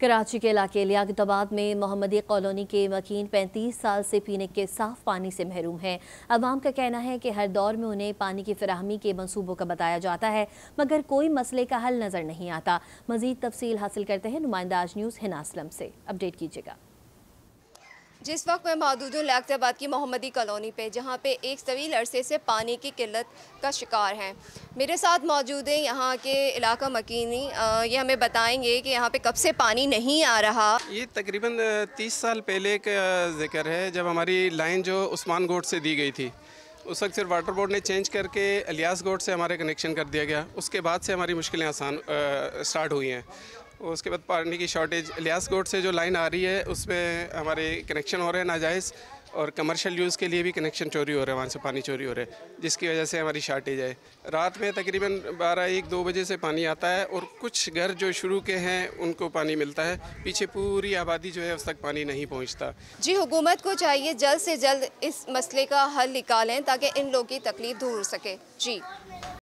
कराची के इलाके लियाबाद में मोहम्मदी कॉलोनी के मकीन 35 साल से पीने के साफ पानी से महरूम हैं अवाम का कहना है कि हर दौर में उन्हें पानी की फ्राहमी के मनसूबों का बताया जाता है मगर कोई मसले का हल नज़र नहीं आता मजीद तफसील हासिल करते हैं नुमाइंदा आज न्यूज़ हिनासलम से अपडेट कीजिएगा जिस वक्त मैं मौजूद हूँ लियाबाद की मोहम्मदी कॉलोनी पे जहाँ पे एक तवील अरसे से पानी की किल्लत का शिकार हैं मेरे साथ मौजूद हैं यहाँ के इलाका मकीनी ये हमें बताएंगे कि यहाँ पे कब से पानी नहीं आ रहा ये तकरीबन तीस साल पहले का जिक्र है जब हमारी लाइन जो उस्मान गोट से दी गई थी उस वक्त सिर्फ वाटर बोर्ड ने चेंज करके अलियास गोड से हमारे कनेक्शन कर दिया गया उसके बाद से हमारी मुश्किलें आसान स्टार्ट हुई हैं उसके बाद पानी की शॉर्टेज लियास कोट से जो लाइन आ रही है उसमें हमारे कनेक्शन हो रहे हैं नाजायज़ और कमर्शियल यूज़ के लिए भी कनेक्शन चोरी हो रहे हैं वहाँ से पानी चोरी हो रहा है जिसकी वजह से हमारी शार्टेज है रात में तकरीबन बारह एक दो बजे से पानी आता है और कुछ घर जो शुरू के हैं उनको पानी मिलता है पीछे पूरी आबादी जो है उस तक पानी नहीं पहुँचता जी हुकूमत को चाहिए जल्द से जल्द इस मसले का हल निकालें ताकि इन लोगों की तकलीफ दूर हो सके जी